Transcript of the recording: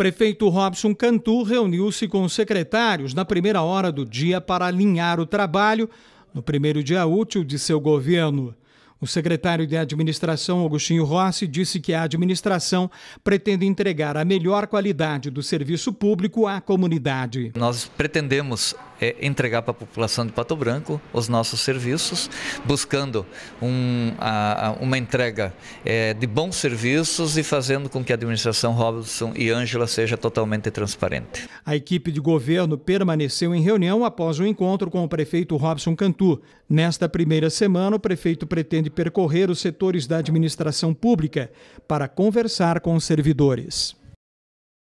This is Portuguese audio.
Prefeito Robson Cantu reuniu-se com os secretários na primeira hora do dia para alinhar o trabalho no primeiro dia útil de seu governo. O secretário de Administração, Agostinho Rossi, disse que a administração pretende entregar a melhor qualidade do serviço público à comunidade. Nós pretendemos é, entregar para a população de Pato Branco os nossos serviços, buscando um, a, uma entrega é, de bons serviços e fazendo com que a administração Robson e Ângela seja totalmente transparente. A equipe de governo permaneceu em reunião após o um encontro com o prefeito Robson Cantu. Nesta primeira semana, o prefeito pretende percorrer os setores da administração pública para conversar com os servidores.